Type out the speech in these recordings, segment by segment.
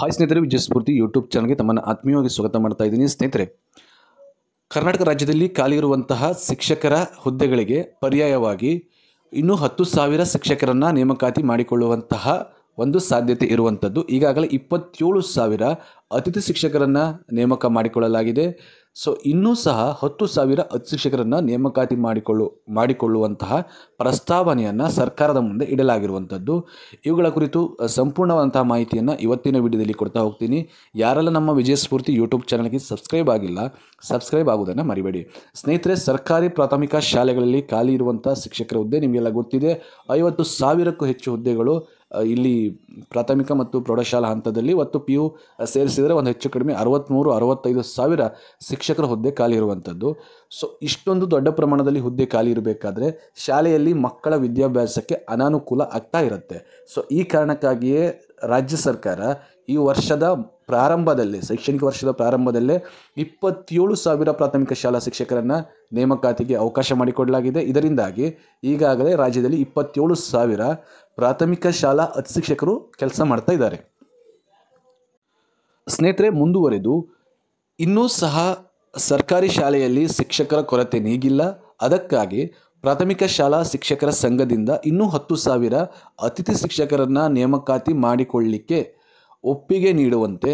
hi ಸ್ನೇಹಿತರೆ ವಿಜಯಸ್ಫೂರ್ತಿ YouTube ಚಾನಲ್ಗೆ ತಮ್ಮನ್ನು ಆತ್ಮೀಯವಾಗಿ ಸ್ವಾಗತ ಮಾಡ್ತಾ ಇದ್ದೀನಿ ಸ್ನೇಹಿತರೆ ಕರ್ನಾಟಕ ರಾಜ್ಯದಲ್ಲಿ ಖಾಲಿ ಇರುವಂತಹ ಶಿಕ್ಷಕರ ಹುದ್ದೆಗಳಿಗೆ ಪರ್ಯಾಯವಾಗಿ ಇನ್ನೂ ಹತ್ತು ಸಾವಿರ ಶಿಕ್ಷಕರನ್ನು ನೇಮಕಾತಿ ಮಾಡಿಕೊಳ್ಳುವಂತಹ ಒಂದು ಸಾಧ್ಯತೆ ಇರುವಂಥದ್ದು ಈಗಾಗಲೇ ಇಪ್ಪತ್ತೇಳು ಸಾವಿರ ಅತಿಥಿ ಶಿಕ್ಷಕರನ್ನು ನೇಮಕ ಮಾಡಿಕೊಳ್ಳಲಾಗಿದೆ ಸೊ ಇನ್ನೂ ಸಹ ಹತ್ತು ಸಾವಿರ ಅತಿಥಿ ಶಿಕ್ಷಕರನ್ನು ನೇಮಕಾತಿ ಮಾಡಿಕೊಳ್ಳು ಮಾಡಿಕೊಳ್ಳುವಂತಹ ಪ್ರಸ್ತಾವನೆಯನ್ನು ಸರ್ಕಾರದ ಮುಂದೆ ಇಡಲಾಗಿರುವಂಥದ್ದು ಇವುಗಳ ಕುರಿತು ಸಂಪೂರ್ಣವಾದಂತಹ ಮಾಹಿತಿಯನ್ನು ಇವತ್ತಿನ ವಿಡಿಯೋದಲ್ಲಿ ಕೊಡ್ತಾ ಹೋಗ್ತೀನಿ ಯಾರೆಲ್ಲ ನಮ್ಮ ವಿಜಯ ಸ್ಫೂರ್ತಿ ಯೂಟ್ಯೂಬ್ ಚಾನಲ್ಗೆ ಸಬ್ಸ್ಕ್ರೈಬ್ ಆಗಿಲ್ಲ ಸಬ್ಸ್ಕ್ರೈಬ್ ಆಗುವುದನ್ನು ಮರಿಬೇಡಿ ಸ್ನೇಹಿತರೆ ಸರ್ಕಾರಿ ಪ್ರಾಥಮಿಕ ಶಾಲೆಗಳಲ್ಲಿ ಖಾಲಿ ಇರುವಂಥ ಶಿಕ್ಷಕರ ಹುದ್ದೆ ನಿಮಗೆಲ್ಲ ಗೊತ್ತಿದೆ ಐವತ್ತು ಸಾವಿರಕ್ಕೂ ಹೆಚ್ಚು ಹುದ್ದೆಗಳು ಇಲ್ಲಿ ಪ್ರಾಥಮಿಕ ಮತ್ತು ಪ್ರೌಢಶಾಲಾ ಹಂತದಲ್ಲಿ ಒತ್ತು ಪಿ ಯು ಸೇರಿಸಿದರೆ ಒಂದು ಹೆಚ್ಚು ಕಡಿಮೆ ಅರವತ್ತ್ಮೂರು ಅರವತ್ತೈದು ಸಾವಿರ ಶಿಕ್ಷಕರ ಹುದ್ದೆ ಖಾಲಿ ಇರುವಂಥದ್ದು ಸೊ ಇಷ್ಟೊಂದು ದೊಡ್ಡ ಪ್ರಮಾಣದಲ್ಲಿ ಹುದ್ದೆ ಖಾಲಿ ಇರಬೇಕಾದ್ರೆ ಶಾಲೆಯಲ್ಲಿ ಮಕ್ಕಳ ವಿದ್ಯಾಭ್ಯಾಸಕ್ಕೆ ಅನಾನುಕೂಲ ಆಗ್ತಾ ಇರುತ್ತೆ ಸೊ ಈ ಕಾರಣಕ್ಕಾಗಿಯೇ ರಾಜ್ಯ ಸರ್ಕಾರ ಈ ವರ್ಷದ ಪ್ರಾರಂಭದಲ್ಲೇ ಶೈಕ್ಷಣಿಕ ವರ್ಷದ ಪ್ರಾರಂಭದಲ್ಲೇ ಇಪ್ಪತ್ತೇಳು ಸಾವಿರ ಪ್ರಾಥಮಿಕ ಶಾಲಾ ಶಿಕ್ಷಕರನ್ನು ನೇಮಕಾತಿಗೆ ಅವಕಾಶ ಮಾಡಿಕೊಡಲಾಗಿದೆ ಇದರಿಂದಾಗಿ ಈಗಾಗಲೇ ರಾಜ್ಯದಲ್ಲಿ ಇಪ್ಪತ್ತೇಳು ಸಾವಿರ ಪ್ರಾಥಮಿಕ ಶಾಲಾ ಅತಿ ಶಿಕ್ಷಕರು ಕೆಲಸ ಮಾಡ್ತಾ ಇದ್ದಾರೆ ಸ್ನೇಹಿತರೆ ಮುಂದುವರೆದು ಇನ್ನೂ ಸಹ ಸರ್ಕಾರಿ ಶಾಲೆಯಲ್ಲಿ ಶಿಕ್ಷಕರ ಕೊರತೆ ನೀಗಿಲ್ಲ ಅದಕ್ಕಾಗಿ ಪ್ರಾಥಮಿಕ ಶಾಲಾ ಶಿಕ್ಷಕರ ಸಂಘದಿಂದ ಇನ್ನೂ ಹತ್ತು ಸಾವಿರ ಅತಿಥಿ ಶಿಕ್ಷಕರನ್ನು ನೇಮಕಾತಿ ಮಾಡಿಕೊಳ್ಳಲಿಕ್ಕೆ ಒಪ್ಪಿಗೆ ನೀಡುವಂತೆ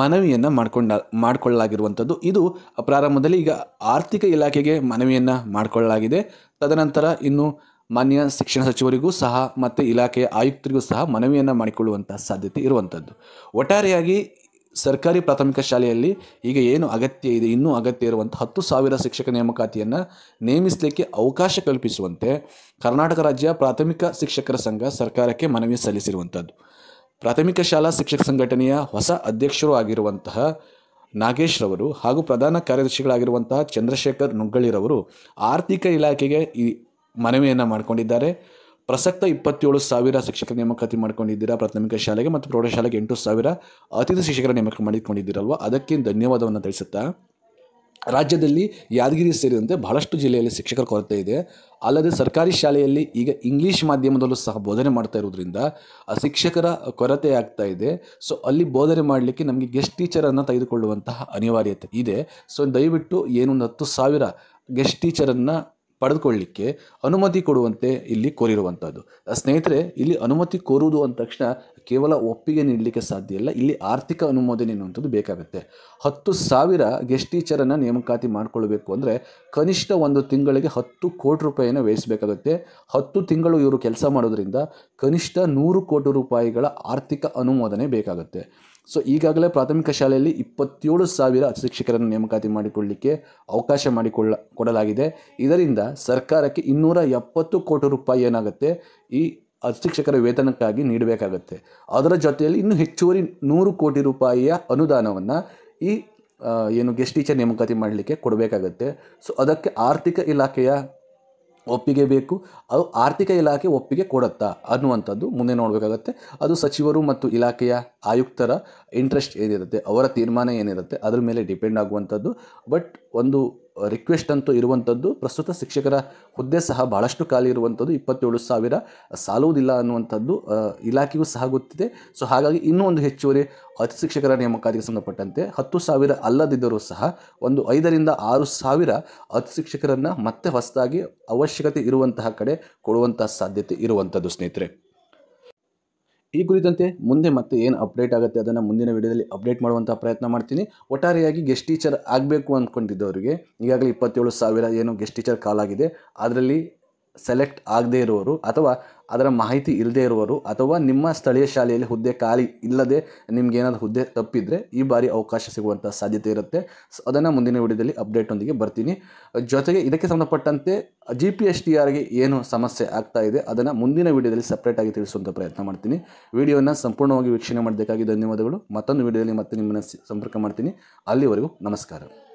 ಮನವಿಯನ್ನು ಮಾಡಿಕೊಂಡ ಮಾಡಿಕೊಳ್ಳಲಾಗಿರುವಂಥದ್ದು ಇದು ಪ್ರಾರಂಭದಲ್ಲಿ ಈಗ ಆರ್ಥಿಕ ಇಲಾಖೆಗೆ ಮನವಿಯನ್ನು ಮಾಡಿಕೊಳ್ಳಲಾಗಿದೆ ತದನಂತರ ಇನ್ನು ಮಾನ್ಯ ಶಿಕ್ಷಣ ಸಚಿವರಿಗೂ ಸಹ ಮತ್ತು ಇಲಾಖೆಯ ಆಯುಕ್ತರಿಗೂ ಸಹ ಮನವಿಯನ್ನು ಮಾಡಿಕೊಳ್ಳುವಂಥ ಸಾಧ್ಯತೆ ಇರುವಂಥದ್ದು ಒಟ್ಟಾರೆಯಾಗಿ ಸರ್ಕಾರಿ ಪ್ರಾಥಮಿಕ ಶಾಲೆಯಲ್ಲಿ ಈಗ ಏನು ಅಗತ್ಯ ಇದೆ ಇನ್ನೂ ಅಗತ್ಯ ಇರುವಂಥ ಹತ್ತು ಸಾವಿರ ಶಿಕ್ಷಕ ನೇಮಕಾತಿಯನ್ನು ನೇಮಿಸಲಿಕ್ಕೆ ಅವಕಾಶ ಕಲ್ಪಿಸುವಂತೆ ಕರ್ನಾಟಕ ರಾಜ್ಯ ಪ್ರಾಥಮಿಕ ಶಿಕ್ಷಕರ ಸಂಘ ಸರ್ಕಾರಕ್ಕೆ ಮನವಿ ಸಲ್ಲಿಸಿರುವಂಥದ್ದು ಪ್ರಾಥಮಿಕ ಶಾಲಾ ಶಿಕ್ಷಕ ಸಂಘಟನೆಯ ಹೊಸ ಅಧ್ಯಕ್ಷರು ಆಗಿರುವಂತಹ ನಾಗೇಶ್ ರವರು ಹಾಗೂ ಪ್ರಧಾನ ಕಾರ್ಯದರ್ಶಿಗಳಾಗಿರುವಂತಹ ಚಂದ್ರಶೇಖರ್ ನುಗ್ಗಳಿರವರು ಆರ್ಥಿಕ ಇಲಾಖೆಗೆ ಈ ಮನವಿಯನ್ನು ಮಾಡಿಕೊಂಡಿದ್ದಾರೆ ಪ್ರಸಕ್ತ ಇಪ್ಪತ್ತೇಳು ಸಾವಿರ ಶಿಕ್ಷಕರ ನೇಮಕಾತಿ ಮಾಡಿಕೊಂಡಿದ್ದೀರಾ ಪ್ರಾಥಮಿಕ ಶಾಲೆಗೆ ಮತ್ತು ಪ್ರೌಢಶಾಲೆಗೆ ಎಂಟು ಸಾವಿರ ಅತಿಥಿ ಶಿಕ್ಷಕರ ನೇಮಕ ಮಾಡಿಕೊಂಡಿದ್ದೀರಲ್ವ ಅದಕ್ಕೆ ಧನ್ಯವಾದವನ್ನು ತಿಳಿಸುತ್ತಾ ರಾಜ್ಯದಲ್ಲಿ ಯಾದಗಿರಿ ಸೇರಿದಂತೆ ಬಹಳಷ್ಟು ಜಿಲ್ಲೆಯಲ್ಲಿ ಶಿಕ್ಷಕರ ಕೊರತೆ ಇದೆ ಅಲ್ಲದೆ ಸರ್ಕಾರಿ ಶಾಲೆಯಲ್ಲಿ ಈಗ ಇಂಗ್ಲೀಷ್ ಮಾಧ್ಯಮದಲ್ಲೂ ಸಹ ಬೋಧನೆ ಮಾಡ್ತಾ ಇರೋದ್ರಿಂದ ಶಿಕ್ಷಕರ ಕೊರತೆ ಆಗ್ತಾ ಇದೆ ಸೊ ಅಲ್ಲಿ ಬೋಧನೆ ಮಾಡಲಿಕ್ಕೆ ನಮಗೆ ಗೆಸ್ಟ್ ಟೀಚರನ್ನು ತೆಗೆದುಕೊಳ್ಳುವಂತಹ ಅನಿವಾರ್ಯತೆ ಇದೆ ಸೊ ದಯವಿಟ್ಟು ಏನೊಂದು ಹತ್ತು ಸಾವಿರ ಗೆಸ್ಟ್ ಟೀಚರನ್ನು ಪಡೆದುಕೊಳ್ಳಲಿಕ್ಕೆ ಅನುಮತಿ ಕೊಡುವಂತೆ ಇಲ್ಲಿ ಕೋರಿರುವಂಥದ್ದು ಸ್ನೇಹಿತರೆ ಇಲ್ಲಿ ಅನುಮತಿ ಕೋರುವುದು ಅಂದ ತಕ್ಷಣ ಕೇವಲ ಒಪ್ಪಿಗೆ ನೀಡಲಿಕ್ಕೆ ಸಾಧ್ಯ ಇಲ್ಲ ಇಲ್ಲಿ ಆರ್ಥಿಕ ಅನುಮೋದನೆ ಅನ್ನುವಂಥದ್ದು ಬೇಕಾಗುತ್ತೆ ಹತ್ತು ಸಾವಿರ ಗೆಸ್ಟ್ ಟೀಚರನ್ನು ನೇಮಕಾತಿ ಮಾಡಿಕೊಳ್ಬೇಕು ಅಂದರೆ ಕನಿಷ್ಠ ಒಂದು ತಿಂಗಳಿಗೆ ಹತ್ತು ಕೋಟಿ ರೂಪಾಯಿಯನ್ನು ವ್ಯಯಿಸಬೇಕಾಗುತ್ತೆ ಹತ್ತು ತಿಂಗಳು ಇವರು ಕೆಲಸ ಮಾಡೋದ್ರಿಂದ ಕನಿಷ್ಠ ನೂರು ಕೋಟಿ ರೂಪಾಯಿಗಳ ಆರ್ಥಿಕ ಅನುಮೋದನೆ ಬೇಕಾಗುತ್ತೆ ಸೊ ಈಗಾಗಲೇ ಪ್ರಾಥಮಿಕ ಶಾಲೆಯಲ್ಲಿ ಇಪ್ಪತ್ತೇಳು ಸಾವಿರ ಶಿಕ್ಷಕರನ್ನು ನೇಮಕಾತಿ ಮಾಡಿಕೊಳ್ಳಲಿಕ್ಕೆ ಅವಕಾಶ ಮಾಡಿಕೊಳ್ಳ ಕೊಡಲಾಗಿದೆ ಇದರಿಂದ ಸರ್ಕಾರಕ್ಕೆ ಇನ್ನೂರ ಎಪ್ಪತ್ತು ಕೋಟಿ ರೂಪಾಯಿ ಏನಾಗುತ್ತೆ ಈ ಶಿಕ್ಷಕರ ವೇತನಕ್ಕಾಗಿ ನೀಡಬೇಕಾಗುತ್ತೆ ಅದರ ಜೊತೆಯಲ್ಲಿ ಇನ್ನೂ ಹೆಚ್ಚುವರಿ ನೂರು ಕೋಟಿ ರೂಪಾಯಿಯ ಅನುದಾನವನ್ನು ಈ ಏನು ಗೆಸ್ಟ್ ಟೀಚರ್ ನೇಮಕಾತಿ ಮಾಡಲಿಕ್ಕೆ ಕೊಡಬೇಕಾಗತ್ತೆ ಸೊ ಅದಕ್ಕೆ ಆರ್ಥಿಕ ಇಲಾಖೆಯ ಒಪ್ಪಿಗೆ ಬೇಕು ಅದು ಆರ್ಥಿಕ ಇಲಾಖೆ ಒಪ್ಪಿಗೆ ಕೊಡುತ್ತಾ ಅನ್ನುವಂಥದ್ದು ಮುಂದೆ ನೋಡಬೇಕಾಗತ್ತೆ ಅದು ಸಚಿವರು ಮತ್ತು ಇಲಾಖೆಯ ಆಯುಕ್ತರ ಇಂಟ್ರೆಸ್ಟ್ ಏನಿರುತ್ತೆ ಅವರ ತೀರ್ಮಾನ ಏನಿರುತ್ತೆ ಅದ್ರ ಮೇಲೆ ಡಿಪೆಂಡ್ ಆಗುವಂಥದ್ದು ಬಟ್ ಒಂದು ರಿಕ್ವೆಸ್ಟ್ ಅಂತೂ ಇರುವಂಥದ್ದು ಪ್ರಸ್ತುತ ಶಿಕ್ಷಕರ ಹುದ್ದೆ ಸಹ ಭಾಳಷ್ಟು ಖಾಲಿ ಇರುವಂಥದ್ದು ಇಪ್ಪತ್ತೇಳು ಸಾವಿರ ಸಾಲುವುದಿಲ್ಲ ಅನ್ನುವಂಥದ್ದು ಇಲಾಖೆಗೂ ಸಹ ಗೊತ್ತಿದೆ ಸೊ ಹಾಗಾಗಿ ಇನ್ನೂ ಒಂದು ಹೆಚ್ಚುವರಿ ಅತಿ ಶಿಕ್ಷಕರ ನೇಮಕಾತಿಗೆ ಸಂಬಂಧಪಟ್ಟಂತೆ ಹತ್ತು ಸಾವಿರ ಅಲ್ಲದಿದ್ದರೂ ಸಹ ಒಂದು ಐದರಿಂದ ಆರು ಸಾವಿರ ಅತಿ ಶಿಕ್ಷಕರನ್ನು ಮತ್ತೆ ಹೊಸದಾಗಿ ಅವಶ್ಯಕತೆ ಇರುವಂತಹ ಕಡೆ ಕೊಡುವಂಥ ಸಾಧ್ಯತೆ ಇರುವಂಥದ್ದು ಸ್ನೇಹಿತರೆ ಈ ಕುರಿತಂತೆ ಮುಂದೆ ಮತ್ತೆ ಏನು ಅಪ್ಡೇಟ್ ಆಗುತ್ತೆ ಅದನ್ನು ಮುಂದಿನ ವಿಡಿಯೋದಲ್ಲಿ ಅಪ್ಡೇಟ್ ಮಾಡುವಂಥ ಪ್ರಯತ್ನ ಮಾಡ್ತೀನಿ ಒಟ್ಟಾರೆಯಾಗಿ ಗೆಸ್ಟ್ ಟೀಚರ್ ಆಗಬೇಕು ಅಂದ್ಕೊಂಡಿದ್ದವರಿಗೆ ಈಗಾಗಲೇ ಇಪ್ಪತ್ತೇಳು ಸಾವಿರ ಏನು ಗೆಸ್ಟ್ ಟೀಚರ್ ಕಾಲಾಗಿದೆ ಅದರಲ್ಲಿ ಸೆಲೆಕ್ಟ್ ಆಗದೇ ಇರುವವರು ಅಥವಾ ಅದರ ಮಾಹಿತಿ ಇಲ್ಲದೇ ಇರುವವರು ಅಥವಾ ನಿಮ್ಮ ಸ್ಥಳೀಯ ಶಾಲೆಯಲ್ಲಿ ಹುದ್ದೆ ಖಾಲಿ ಇಲ್ಲದೆ ನಿಮಗೇನಾದರೂ ಹುದ್ದೆ ತಪ್ಪಿದರೆ ಈ ಬಾರಿ ಅವಕಾಶ ಸಿಗುವಂಥ ಸಾಧ್ಯತೆ ಇರುತ್ತೆ ಸೊ ಅದನ್ನು ಮುಂದಿನ ವಿಡಿಯೋದಲ್ಲಿ ಅಪ್ಡೇಟೊಂದಿಗೆ ಬರ್ತೀನಿ ಜೊತೆಗೆ ಇದಕ್ಕೆ ಸಂಬಂಧಪಟ್ಟಂತೆ ಜಿ ಪಿ ಎಸ್ ಟಿ ಆರ್ಗೆ ಏನು ಸಮಸ್ಯೆ ಆಗ್ತಾ ಇದೆ ಅದನ್ನು ಮುಂದಿನ ವಿಡಿಯೋದಲ್ಲಿ ಸಪ್ರೇಟಾಗಿ ತಿಳಿಸುವಂಥ ಪ್ರಯತ್ನ ಮಾಡ್ತೀನಿ ವಿಡಿಯೋನ ಸಂಪೂರ್ಣವಾಗಿ ವೀಕ್ಷಣೆ ಮಾಡಬೇಕಾಗಿ ಧನ್ಯವಾದಗಳು ಮತ್ತೊಂದು ವಿಡಿಯೋದಲ್ಲಿ ಮತ್ತೆ ನಿಮ್ಮನ್ನು ಸಂಪರ್ಕ ಮಾಡ್ತೀನಿ ಅಲ್ಲಿವರೆಗೂ ನಮಸ್ಕಾರ